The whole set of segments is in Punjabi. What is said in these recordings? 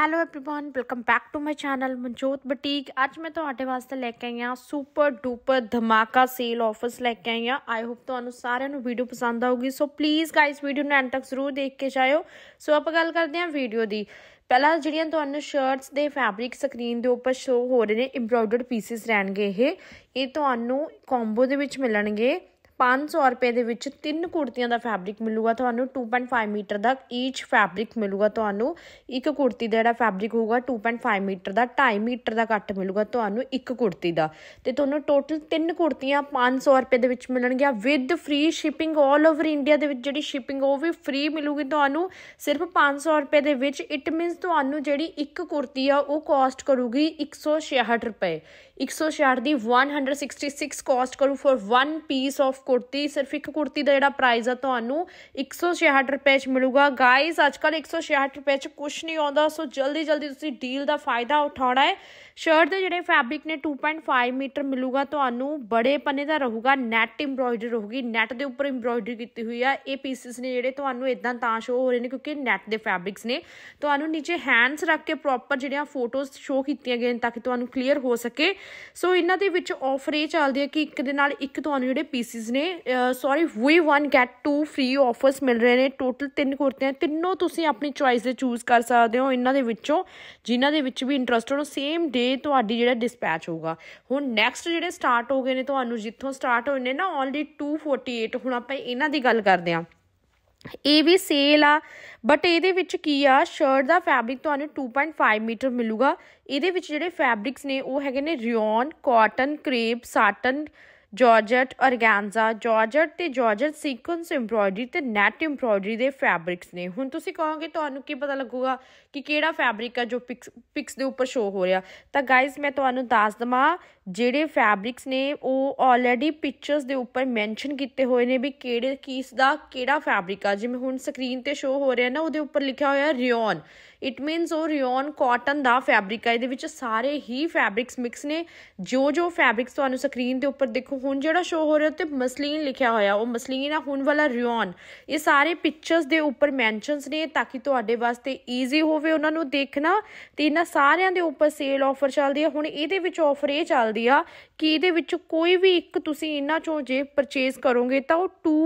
hello everyone welcome back to my channel Manjot boutique ਅੱਜ ਮੈਂ ਤੁਹਾਡੇ ਵਾਸਤੇ ਲੈ ਕੇ ਆਈ ਸੁਪਰ ਡੂਪਰ ਧਮਾਕਾ ਸੇਲ ਆਫਰਸ ਲੈ ਕੇ ਆਈ ਆਈ ਹੋਪ ਤੁਹਾਨੂੰ ਸਾਰਿਆਂ ਨੂੰ ਵੀਡੀਓ ਪਸੰਦ ਆਊਗੀ ਸੋ ਪਲੀਜ਼ ਗਾਇਸ ਵੀਡੀਓ ਨੂੰ ਐਂਡ ਤੱਕ ਜ਼ਰੂਰ ਦੇਖ ਕੇ ਜਾਇਓ ਸੋ ਆਪਾਂ ਗੱਲ ਕਰਦੇ ਹਾਂ ਵੀਡੀਓ ਦੀ ਪਹਿਲਾਂ ਜਿਹੜੀਆਂ ਤੁਹਾਨੂੰ ਸ਼ਰਟਸ ਦੇ ਫੈਬਰਿਕ ਸਕਰੀਨ ਦੇ ਉੱਪਰ ਸ਼ੋ ਹੋ ਰਹੇ ਨੇ ਐਮਬ੍ਰੋਇਡਰਡ ਪੀਸਿਸ ਰਹਿਣਗੇ ਇਹ ਇਹ ਤੁਹਾਨੂੰ ਕੰਬੋ ਦੇ ਵਿੱਚ ਮਿਲਣਗੇ 500 ਰੁਪਏ ਦੇ ਵਿੱਚ ਤਿੰਨ ਕੁੜਤੀਆਂ ਦਾ ਫੈਬਰਿਕ ਮਿਲੂਗਾ ਤੁਹਾਨੂੰ 2.5 ਮੀਟਰ ਦਾ ਈਚ ਫੈਬਰਿਕ ਮਿਲੂਗਾ ਤੁਹਾਨੂੰ ਇੱਕ ਕੁੜਤੀ ਦਾ ਜਿਹੜਾ ਫੈਬਰਿਕ ਹੋਊਗਾ 2.5 ਮੀਟਰ ਦਾ 2.5 ਮੀਟਰ ਦਾ ਕੱਟ ਮਿਲੂਗਾ ਤੁਹਾਨੂੰ ਇੱਕ ਕੁੜਤੀ ਦਾ ਤੇ ਤੁਹਾਨੂੰ ਟੋਟਲ ਤਿੰਨ ਕੁੜਤੀਆਂ 500 ਰੁਪਏ ਦੇ ਵਿੱਚ ਮਿਲਣਗੀਆਂ with free shipping 올 over India ਦੇ ਵਿੱਚ ਜਿਹੜੀ ਸ਼ਿਪਿੰਗ ਉਹ ਵੀ ਫ੍ਰੀ ਮਿਲੂਗੀ ਤੁਹਾਨੂੰ ਸਿਰਫ 500 ਰੁਪਏ ਦੇ ਵਿੱਚ ਇਟ ਮੀਨਸ ਤੁਹਾਨੂੰ ਜਿਹੜੀ ਇੱਕ ਕੁੜਤੀ ਆ ਉਹ ਕਾਸਟ ਕਰੂਗੀ 166 ਰੁਪਏ 166 ਦੀ 166 ਕਾਸਟ ਕਰੂ ਫॉर 1 ਪੀਸ ਆਫ ਕੁੜਤੀ ਸਿਰਫ ਇੱਕ ਕੁੜਤੀ ਦਾ ਜਿਹੜਾ ਪ੍ਰਾਈਸ ਆ ਤੁਹਾਨੂੰ 166 ਰੁਪਏ ਚ ਮਿਲੂਗਾ ਗਾਇਸ ਅੱਜ ਕੱਲ 166 ਰੁਪਏ ਚ ਕੁਝ ਨਹੀਂ ਆਉਂਦਾ ਸੋ ਜਲਦੀ ਜਲਦੀ ਤੁਸੀਂ ਡੀਲ ਦਾ ਫਾਇਦਾ ਉਠਾਉਣਾ ਹੈ ਸ਼ਰਟ ਦੇ ਜਿਹੜੇ ਫੈਬਰਿਕ ਨੇ 2.5 ਮੀਟਰ ਮਿਲੂਗਾ ਤੁਹਾਨੂੰ ਬੜੇ ਪੰਨੇ ਦਾ ਰਹੂਗਾ ਨੈਟ ਐਮਬ੍ਰੋਇਡਰੀ ਰਹੂਗੀ ਨੈਟ ਦੇ ਉੱਪਰ ਐਮਬ੍ਰੋਇਡਰੀ ਕੀਤੀ ਹੋਈ ਆ ਇਹ ਪੀਸਿਸ ਨੇ ਜਿਹੜੇ ਤੁਹਾਨੂੰ ਇਦਾਂ ਤਾਂ ਸ਼ੋ ਹੋ ਰਹੇ ਨੇ ਕਿਉਂਕਿ ਨੈਟ ਦੇ ਫੈਬਰਿਕਸ ਨੇ ਤੁਹਾਨੂੰ ਨੀਚੇ ਹੈਂਡਸ ਰੱਖ ਕੇ ਪ੍ਰੋਪਰ ਜਿਹੜੀਆਂ ਫੋਟੋਜ਼ ਸ਼ੋ ਕੀਤੀਆਂ ਗਈਆਂ ਤਾਂ ਕਿ ਤੁਹਾਨੂੰ ਕਲੀਅਰ ਹੋ ਸਕੇ ਸੋ ਇਹਨਾਂ ਦੇ ਵਿੱਚ ਆਫਰ ਇਹ ਚੱਲਦੀ ਹੈ ਕਿ ਇੱਕ ਦੇ ਨਾਲ ਇੱਕ ਤੁਹਾਨੂੰ ਜਿਹੜੇ ਪੀਸਿਸ ਨੇ ਨੇ ਸੌਰੀ ਵੀ ਵਨ ਗੈਟ 2 ਫ੍ਰੀ ਆਫਰਸ ਮਿਲ ਰਹੇ ਨੇ ਟੋਟਲ ਤਿੰਨ ਕੁਰਤੀਆਂ ਤਿੰਨੋਂ ਤੁਸੀਂ ਆਪਣੀ ਚੁਆਇਸ ਦੇ ਚੂਜ਼ ਕਰ ਸਕਦੇ ਹੋ ਇਹਨਾਂ ਦੇ ਵਿੱਚੋਂ ਜਿਨ੍ਹਾਂ ਦੇ ਵਿੱਚ ਵੀ ਇੰਟਰਸਟਡ ਹੋ ਸੇਮ ਡੇ ਤੁਹਾਡੀ ਜਿਹੜਾ ਡਿਸਪੈਚ ਹੋਊਗਾ ਹੁਣ ਨੈਕਸਟ ਜਿਹੜੇ ਸਟਾਰਟ ਹੋ ਗਏ ਨੇ ਤੁਹਾਨੂੰ ਜਿੱਥੋਂ ਸਟਾਰਟ ਹੋਏ ਨੇ ਨਾ ਓਨਲੀ 248 ਹੁਣ ਆਪਾਂ ਇਹਨਾਂ ਦੀ ਗੱਲ ਕਰਦੇ ਆਂ ਇਹ ਵੀ ਸੇਲ ਆ ਬਟ ਇਹਦੇ ਵਿੱਚ ਕੀ ਆ ਸ਼ਰਟ ਦਾ ਫੈਬਰਿਕ ਤੁਹਾਨੂੰ 2.5 ਮੀਟਰ ਮਿਲੂਗਾ ਇਹਦੇ ਵਿੱਚ ਜਿਹੜੇ ਫੈਬਰਿਕਸ ਨੇ ਉਹ ਹੈਗੇ ਨੇ rayon cotton crepe satin georgette organza georgette ਤੇ ਜਾਰਜਟ ਸੀਕੁਐਂਸ ਐਮਬ੍ਰੋਇਡਰੀ ਤੇ ਨੈਟ ਐਮਬ੍ਰੋਇਡਰੀ ਦੇ ਫੈਬਰਿਕਸ ਨੇ ਹੁਣ ਤੁਸੀਂ ਕਹੋਗੇ ਤੁਹਾਨੂੰ ਕੀ ਪਤਾ ਲੱਗੂਗਾ ਕਿ ਕਿਹੜਾ ਫੈਬਰਿਕ ਆ ਜੋ ਪਿਕਸ ਦੇ ਉੱਪਰ ਸ਼ੋ ਹੋ ਰਿਹਾ ਤਾਂ ਗਾਇਜ਼ ਮੈਂ ਤੁਹਾਨੂੰ ਦੱਸ ਦਵਾਂ ਜਿਹੜੇ ਫੈਬਰਿਕਸ ਨੇ ਉਹ ਆਲਰੇਡੀ ਪਿਕਚਰਸ ਦੇ ਉੱਪਰ ਮੈਂਸ਼ਨ ਕੀਤੇ ਹੋਏ ਨੇ ਵੀ ਕਿਹੜੇ ਕਿਸ ਦਾ ਕਿਹੜਾ ਫੈਬਰਿਕ ਆ ਜਿਵੇਂ ਹੁਣ ਸਕਰੀਨ ਤੇ ਸ਼ੋ ਹੋ ਰਿਹਾ ਨਾ ਉਹਦੇ ਉੱਪਰ ਲਿਖਿਆ ਹੋਇਆ ਰਿਓਨ ਇਟ ਮੀਨਸ ਉਹ ਰਿਓਨ ਕਾਟਨ ਦਾ ਫੈਬਰਿਕ ਹੈ ਇਹਦੇ ਵਿੱਚ ਸਾਰੇ ਹੀ ਫੈਬਰਿਕਸ ਮਿਕਸ ਨੇ ਜੋ ਜੋ ਫੈਬਰਿਕਸ ਤੁਹਾਨੂੰ ਸਕਰੀਨ ਦੇ ਉੱਪਰ ਦੇਖੋ ਹੁਣ ਜਿਹੜਾ ਸ਼ੋ ਹੋ ਰਿਹਾ ਤੇ ਮਸਲੀਨ ਲਿਖਿਆ ਹੋਇਆ ਉਹ ਮਸਲੀਨ ਆ ਹੁਣ ਵਾਲਾ ਰਿਓਨ ਇਹ ਸਾਰੇ ਪਿਕਚਰਸ ਦੇ ਉੱਪਰ ਮੈਂਸ਼ਨਸ ਨੇ ਤਾਂ ਕਿ ਤੁਹਾਡੇ ਵਾਸਤੇ ਈਜ਼ੀ ਹੋਵੇ ਉਹਨਾਂ ਨੂੰ ਦੇਖਣਾ ਤੇ ਇਹਨਾਂ ਸਾਰਿਆਂ ਦੇ ਉੱਪਰ ਸੇਲ ਆਫਰ ਚੱਲਦੀ ਹੈ ਹੁਣ ਇਹਦੇ ਵਿੱਚ ਆਫਰ ਇਹ ਚੱਲਦੀ ਆ ਕਿ ਇਹਦੇ ਵਿੱਚ ਕੋਈ ਵੀ ਇੱਕ ਤੁਸੀਂ ਇਹਨਾਂ ਚੋਂ ਜੇ ਪਰਚੇਸ ਕਰੋਗੇ ਤਾਂ ਉਹ 2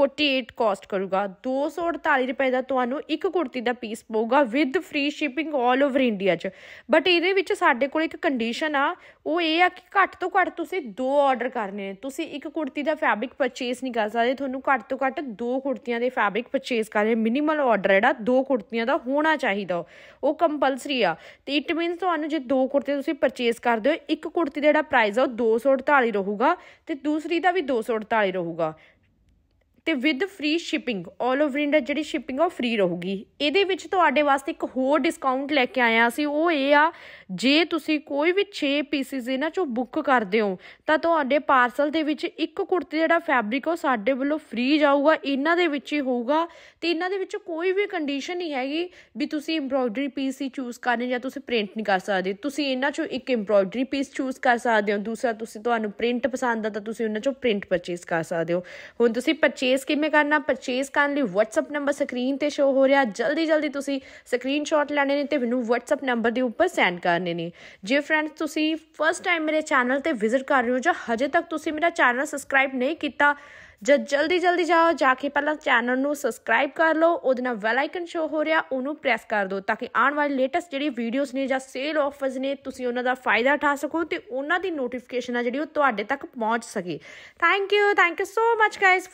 48 ਕਾਸਟ ਕਰੂਗਾ 248 ਰੁਪਏ ਦਾ ਤੁਹਾਨੂੰ ਇੱਕ ਕੁੜਤੀ ਦਾ ਪੀਸ ਪਊਗਾ with free shipping 올 over India 'ਚ ਬਟ ਇਹਦੇ ਵਿੱਚ ਸਾਡੇ ਕੋਲ ਇੱਕ ਕੰਡੀਸ਼ਨ ਆ ਉਹ ਇਹ ਆ ਕਿ ਘੱਟ ਤੋਂ ਘੱਟ ਤੁਸੀਂ ਦੋ ਆਰਡਰ ਕਰਨੇ ਨੇ ਤੁਸੀਂ ਇੱਕ ਕੁੜਤੀ ਦਾ ਫੈਬਰਿਕ ਪਰਚੇਸ ਨਹੀਂ ਕਰ ਸਕਦੇ ਤੁਹਾਨੂੰ ਘੱਟ ਤੋਂ ਘੱਟ ਦੋ ਕੁੜਤੀਆਂ ਦੇ ਫੈਬਰਿਕ ਪਰਚੇਸ ਕਰਨੇ ਮਿਨੀਮਲ ਆਰਡਰ ਜਿਹੜਾ ਦੋ ਕੁੜਤੀਆਂ ਦਾ ਹੋਣਾ ਚਾਹੀਦਾ ਉਹ ਕੰਪਲਸਰੀ ਆ ਤੇ ਇਟ ਮੀਨਸ ਤੁਹਾਨੂੰ ਜੇ ਦੋ ਕੁੜਤੀ ਤੁਸੀਂ ਪਰਚੇਸ ਕਰਦੇ ਹੋ ਇੱਕ ਕੁੜਤੀ ਦਾ ਜਿਹੜਾ ਪ੍ਰਾਈਸ ਆ ਉਹ 248 ਰਹੂਗਾ ਤੇ ਦੂਸਰੀ ਦਾ ਵੀ 248 ਰਹੂਗਾ ਤੇ with free shipping 올 over India ਜਿਹੜੀ ਸ਼ਿਪਿੰਗ ਆ ਫ੍ਰੀ ਰਹੂਗੀ ਇਹਦੇ ਵਿੱਚ ਤੁਹਾਡੇ ਵਾਸਤੇ ਇੱਕ ਹੋਰ ਡਿਸਕਾਊਂਟ ਲੈ ਕੇ ਆਇਆ ਸੀ ਉਹ ਇਹ ਆ ਜੇ ਤੁਸੀਂ ਕੋਈ ਵੀ 6 ਪੀਸਿਸ ਇਹਨਾਂ ਚੋਂ ਬੁੱਕ ਕਰਦੇ ਹੋ ਤਾਂ ਤੁਹਾਡੇ ਪਾਰਸਲ ਦੇ ਵਿੱਚ ਇੱਕ ਕੁੜਤੀ ਜਿਹੜਾ ਫੈਬਰਿਕ ਉਹ ਸਾਡੇ ਵੱਲੋਂ ਫ੍ਰੀ ਜਾਊਗਾ ਇਹਨਾਂ ਦੇ ਵਿੱਚ ਹੀ ਹੋਊਗਾ ਤੇ ਇਹਨਾਂ ਦੇ ਵਿੱਚ ਕੋਈ ਵੀ ਕੰਡੀਸ਼ਨ ਨਹੀਂ ਹੈਗੀ ਵੀ ਤੁਸੀਂ ਐਮਬ੍ਰੋਇਡਰੀ ਪੀਸ ਹੀ ਚੂਜ਼ ਕਰਨੇ ਜਾਂ ਤੁਸੀਂ ਪ੍ਰਿੰਟ ਨਹੀਂ ਕਰ ਸਕਦੇ ਤੁਸੀਂ ਇਹਨਾਂ ਚੋਂ ਇੱਕ ਐਮਬ੍ਰੋਇਡਰੀ ਪੀਸ ਚੂਜ਼ ਕਰ ਸਕਦੇ ਹੋ ਦੂਸਰਾ ਤੁਸੀਂ ਤੁਹਾਨੂੰ ਪ੍ਰਿੰਟ ਪਸੰਦ ਆ ਤਾਂ ਤੁਸੀਂ ਉਹਨਾਂ ਚੋਂ ਪ੍ਰਿੰਟ ਪਰਚੇਸ ਕਰ ਸਕਦੇ ਹੋ ਹੁਣ ਤੁਸੀਂ ਪਰਚੇਸ ਪਰਚੇਸ ਕਿਵੇਂ ਕਰਨਾ ਪਰਚੇਸ ਕਰਨ ਲਈ WhatsApp ਨੰਬਰ ਸਕਰੀਨ ਤੇ ਸ਼ੋ ਹੋ ਰਿਹਾ ਜਲਦੀ ਜਲਦੀ ਤੁਸੀਂ ਸਕਰੀਨਸ਼ਾਟ ਲੈਣੇ ਨੇ ਤੇ ਮੈਨੂੰ WhatsApp ਨੰਬਰ ਦੇ ਉੱਪਰ ਸੈਂਡ ਕਰਨੇ ਨੇ ਜੇ ਫਰੈਂਡਸ ਤੁਸੀਂ ਫਸਟ ਟਾਈਮ ਮੇਰੇ ਚੈਨਲ ਤੇ ਵਿਜ਼ਿਟ ਕਰ ਰਹੇ ਹੋ ਜਾਂ ਹਜੇ ਤੱਕ ਤੁਸੀਂ ਮੇਰਾ ਚੈਨਲ ਸਬਸਕ੍ਰਾਈਬ ਨਹੀਂ ਕੀਤਾ ਜਦ ਜਲਦੀ ਜਲਦੀ ਜਾਓ ਜਾ ਕੇ ਪਹਿਲਾਂ ਚੈਨਲ ਨੂੰ ਸਬਸਕ੍ਰਾਈਬ ਕਰ ਲਓ ਉਹਦੇ ਨਾਲ ਵੈਲ ਆਈਕਨ ਸ਼ੋ ਹੋ ਰਿਹਾ ਉਹਨੂੰ ਪ੍ਰੈਸ ਕਰ ਦਿਓ ਤਾਂ ਕਿ ਆਉਣ ਵਾਲੀ ਲੇਟੈਸਟ ਜਿਹੜੀ ਵੀਡੀਓਜ਼ ਨੇ ਜਾਂ ਸੇਲ ਆਫਰਸ ਨੇ ਤੁਸੀਂ ਉਹਨਾਂ ਦਾ ਫਾਇਦਾ ਉਠਾ ਸਕੋ ਤੇ ਉਹਨਾਂ ਦੀ ਨੋਟੀਫਿਕੇਸ਼ਨ ਆ ਜਿਹੜੀ ਉਹ ਤੁਹਾਡੇ ਤੱਕ ਪਹੁੰਚ ਸਕੇ thank you thank you so much guys